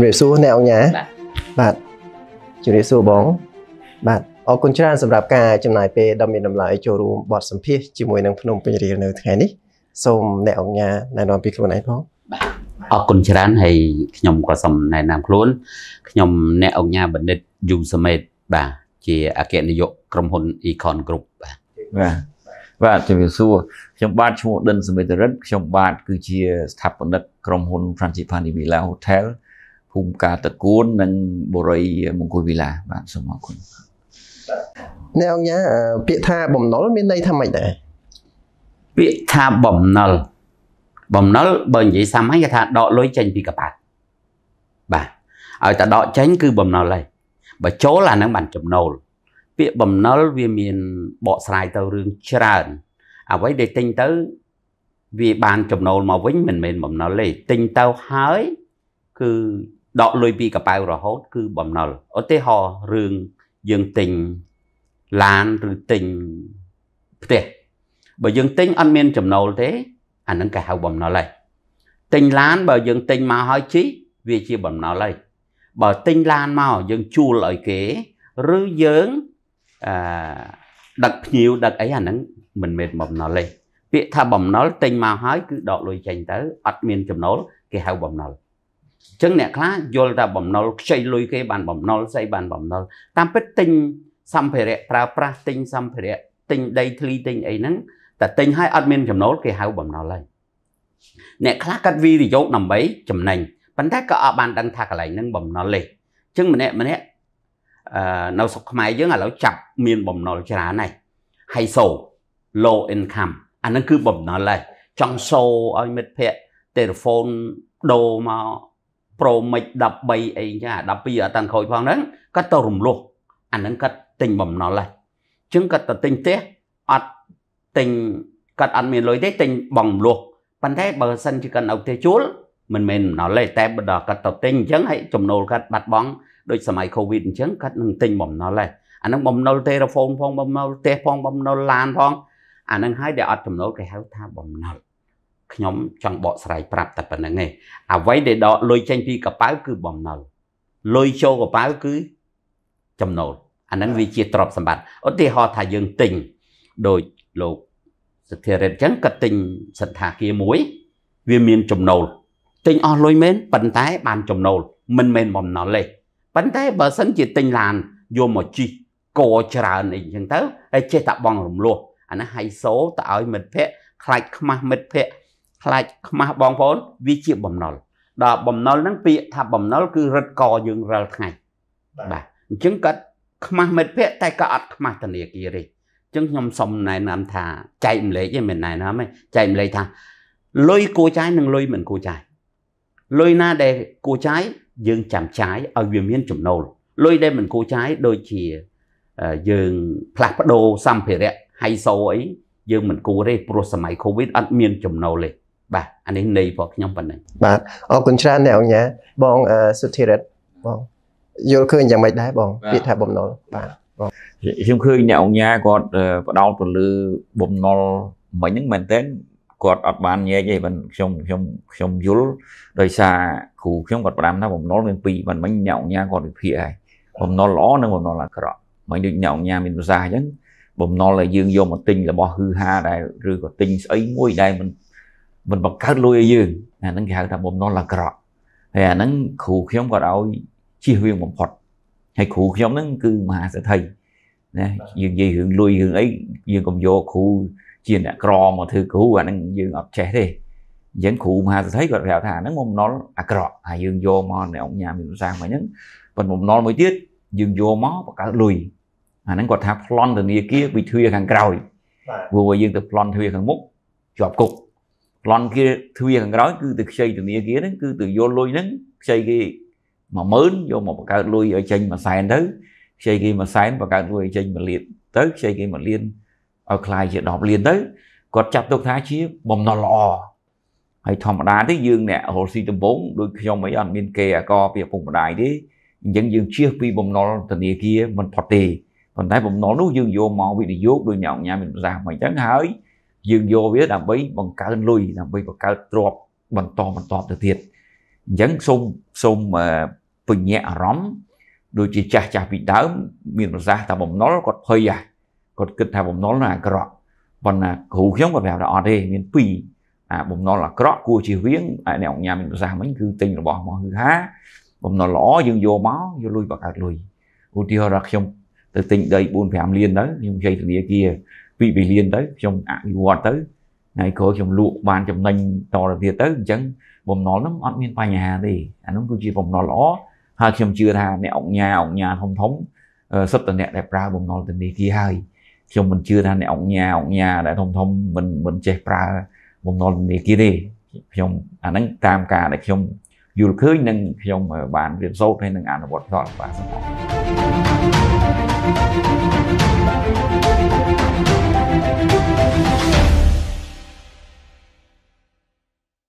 ជំរាបសួរអ្នកអង្គាបាទជំរាបសួរបងបាទអរគុណច្រើនសម្រាប់ការចំណាយពេលដ៏មានតម្លៃចូលរួមបទសម្ភាសជាមួយនឹងភ្នំពេញរៀលនៅថ្ងៃនេះសូមអ្នកអង្គាណែនាំពីខ្លួនឯងផងបាទអរគុណច្រើនហើយខ្ញុំក៏សូមណែនាំខ្លួនខ្ញុំអ្នកអង្គាបណ្ឌិតយូសមេតបាទជាអគ្គនាយកក្រុមហ៊ុន Econ Group បាទបាទបាទជំរាបសួរខ្ញុំបាទឈ្មោះដិនសមេតរិទ្ធខ្ញុំបាទគឺជាស្ថាបនិកក្រុមហ៊ុន Frangipani Villa Hotel ភូមិការតកួននិងបុរីមង្គលវិឡាបាទសូមអរគុណអ្នកអង្គាពាក្យថាបំណុលមានន័យថាម៉េចដែរពាក្យថាបំណុលបំណុលបើនិយាយសាមញ្ញគេថាដកលុយចេញពីកប៉ាល់បាទឲ្យតែដកចេញគឺបំណុលហើយបើចូលអានឹងបានចំណូល ពាក្យបំណុលវាមានបកស្រាយទៅរឿងច្រើនអ្វីដែលទិញទៅវាបានចំណូលមកវិញមិនមែនបំណុលទេទិញទៅហើយគឺដកលុយពីកប៉ៅរហូតគឺបំណុលឧទាហរណ៍រឿងយើងទិញឡានឬទិញផ្ទះបើយើងទិញអត់មានចំណូលទេអានឹងគេហៅបំណុលហើយទិញឡានបើយើងទិញមកហើយជី វាជាបំណុលហើយបើទិញឡានមកយើងជួលឲ្យគេ ឬយើងអឺដឹកភ្ញៀវដឹកអីអាហ្នឹងមិនមែនបំណុលទេពាក្យថាបំណុលទិញមកហើយគឺដកលុយចេញទៅអត់មានចំណូលគេហៅបំណុលអញ្ចឹងអ្នកខ្លះយល់ថាបំណុលខ្ចីលុយគេបានបំណុលស្អីបានបំណុលតាមពិតទិញសម្ភារៈប្រើប្រាស់ទិញសម្ភារៈទិញដីធ្លីទិញអីហ្នឹងតែទិញឲ្យអត់មានចំណូលគេហៅបំណុលហើយអ្នកខ្លះកាត់វីដេអូដើម្បីចំណេញប៉ុន្តែក៏អត់បានដឹងថាកន្លែងហ្នឹងបំណុលទេអញ្ចឹងម្នាក់ម្នាក់អឺនៅស្រុកខ្មែរយើងឥឡូវចាប់មានបំណុលច្រើនហើយហើយសូ low income អាហ្នឹងគឺបំណុលហើយចង់សូឲ្យមិត្តភ័ក្តិទូរស័ព្ទដូរមក Pro Max 13អីចឹងអា12អត់តាំងខូចផងហ្នឹងគាត់ទៅរំលោះអាហ្នឹងគាត់ទិញបំណុលហើយចឹងគាត់ទៅទិញផ្ទះអត់ទិញគាត់អត់មានលុយទេទិញបងរំលោះប៉ុន្តែបើសិនជាគាត់នៅផ្ទះជួលមិនមែនបំណុលទេតែបើដល់គាត់ទៅទិញអញ្ចឹងហើយចំណូលគាត់បាត់បង់ដូចសម័យកូវីដអញ្ចឹងគាត់នឹងទិញបំណុលដែរអានឹងបំណុលទេរ៉ូហ្វូនផងបំណុលផ្ទះផងបំណុលឡានផងអានឹងហើយដែលអត់ចំណូលគេហៅថាបំណុលខ្ញុំចង់បកស្រាយប្រាប់តែប៉ុណ្្នឹងឯងអ្វីដែលដកលុយចេញពីកប៉ាល់គឺបំណុលលុយចូលកប៉ាល់គឺចំណូលអាហ្នឹងវាជាទ្រព្យសម្បត្តិឧទាហរណ៍ថាយើងទិញដោយលោកសធិរិទ្ធអញ្ចឹងគាត់ទិញសន្តាគារមួយ វាមានចំណូលទិញអស់លុយមែនប៉ុន្តែបានចំណូលមិនមែនបំណុលទេប៉ុន្តែបើសិនជាទិញឡានយកមកជិះកច្រើនអីចឹងទៅហើយចេះតែបងរំលោះអាហ្នឹងហៃសូទៅឲ្យមិត្តភ័ក្ដិខ្លាចខ្មាស់មិត្តភ័ក្ដិខ្លាចខ្មាស់បងប្អូនវាជា បំណុលដល់បំណុលហ្នឹងពាក្យថាបំណុលគឺរឹតកយើងរាល់ថ្ងៃបាទអញ្ចឹងគាត់ខ្មាស់មិត្តភ័ក្តិតែក៏អត់ខ្មាស់ធនាគារទេអញ្ចឹងខ្ញុំសូមណែនាំថាចែកម្លេចឯងមិនណែនាំទេចែកម្លេចថាលុយគួរចាយនិងលុយមិនគួរចាយលុយណាដែលគួរចាយយើងចាំចាយឲ្យវាមានចំណូលលុយដែលមិនគួរចាយដូចជាយើង ផ្លាស់ប្ដូរសម្ភារៈហៃសូអីយើងមិនគួរទេព្រោះសម័យ Covid អត់មាន ចំណូលទេបាទអានេះនៃរបស់ខ្ញុំប៉ុណ្ណឹងបាទអរគុណច្រើនអ្នកអញ្ញាបងសុធិរិទ្ធបងយល់ឃើញយ៉ាងម៉េចដែរបងពាក្យថាបំណុលបាទបងខ្ញុំឃើញអ្នកអង្ញាគាត់ផ្ដោតទៅលើបំណុលមិញហ្នឹងមែនតើគាត់អត់បានញែកទេមិនខ្ញុំខ្ញុំខ្ញុំយល់ដោយសារគ្រូខ្ញុំគាត់ផ្ដាំថាបំណុលមានពីរមិនមិញអ្នកអង្ញាគាត់វិភាគហើយបំណុលល្អនិងបំណុលអាក្រក់មិនដូចអ្នកអង្ញាមានប្រសាសន៍អញ្ចឹងបំណុលដែលយើងយកមកទិញរបស់ហឺហាដែលឬក៏ទិញស្អីមួយដែលមិនមិនបង្កើតលុយឲ្យយើងអាហ្នឹងគេហៅថាបំណុលអាក្រក់ហើយអាហ្នឹងគ្រូខ្ញុំក៏ឲ្យជៀសវាងបំផុតហើយគ្រូខ្ញុំហ្នឹងគឺមហាសេដ្ឋីណាយើងនិយាយរឿងលុយរឿងអីយើងកុំយកគ្រូជាអ្នកក្រមកធ្វើគ្រូអាហ្នឹងយើងអត់ចេះទេអញ្ចឹងគ្រូមហាសេដ្ឋីគាត់ប្រាប់ថាហ្នឹងបំណុលអាក្រក់ហើយយើងយកមកអ្នកអង្គញាមានភាសាមកហ្នឹងប៉ុន្តែបំណុលមួយទៀតយើងយកមកបង្កើតលុយអាហ្នឹងគាត់ថាប្លន់ធនាគារវិធាខាងក្រោយព្រោះយើងទៅប្លន់ទ្វាខាងមុខជាប់គុកប្លន់គេទ្វាខាងក្រោយគឺទៅខ្ចីធនាគារហ្នឹងគឺទៅយកលុយហ្នឹងខ្ចីគេ10000យកមកបង្កើតលុយឲ្យចេញ1សែនទៅខ្ចីគេ1សែនបង្កើតលុយឲ្យចេញ1លានទៅខ្ចីគេ1លានឲ្យคลายជា10លានទៅគាត់ចាត់ទុកថាជាបំណុលល្អហើយធម្មតាទេយើងអ្នករស់ស៊ីដំបងដូចខ្ញុំអីអត់មានគេអាកពីឪពុកម្ដាយទេអញ្ចឹងយើងជៀសពីបំណុលធនាគារមិនផុតទេប៉ុន្តែបំណុលនោះយើងយកមកវិនិយោគដោយអ្នកអង្គញាមានប្រសាសន៍មកអញ្ចឹងហើយយើងយកវាដើម្បីបង្កើនលុយដើម្បីបង្កើតទ្រព្យបន្តបន្តទៅទៀតអញ្ចឹងសូមសូមពញាក់អារម្មណ៍ដូចជាចាស់ចាស់ពីដើមមានប្រសាសន៍ថាបំណុលគាត់ភ័យគាត់គិតថាបំណុលណាអាក្រក់ប៉ុន្តែគ្រូខ្ញុំគាត់ប្រាប់ថាអត់ទេមានពីរអាបំណុលអាក្រក់គួរជៀសវាងអ្នកអង្គញាមានប្រសាសន៍មិញគឺទិញរបស់មកហឺហាបំណុលល្អយើងយកមកយកលុយបកកើតលុយឧទាហរណ៍ថាខ្ញុំទៅទិញដី4 5លានទៅខ្ញុំជ័យធនាគារ2 billion ទៅខ្ញុំអភិវឌ្ឍទៅហើយក្រោយខ្ញុំលក់បានចំណេញតទៅទៀតទៅអញ្ចឹងបំណុលហ្នឹងអត់មានបញ្ហាទេអានោះគឺជាបំណុលល្អហើយខ្ញុំជឿថាអ្នកអង្គញាអង្គញាធំធំសិតតអ្នកដែលប្រើបំណុលទៅនេះគេហើយខ្ញុំមិនជឿថាអ្នកអង្គញាអង្គញាដែលធំធំមិនមិនចេះប្រើបំណុលទៅនេះគេទេខ្ញុំអាហ្នឹងតាមការដែលខ្ញុំយល់ឃើញនិងខ្ញុំបានរៀនសូត្រហើយនឹងអនុវត្តផ្ទាល់បាទសូមអរគុណ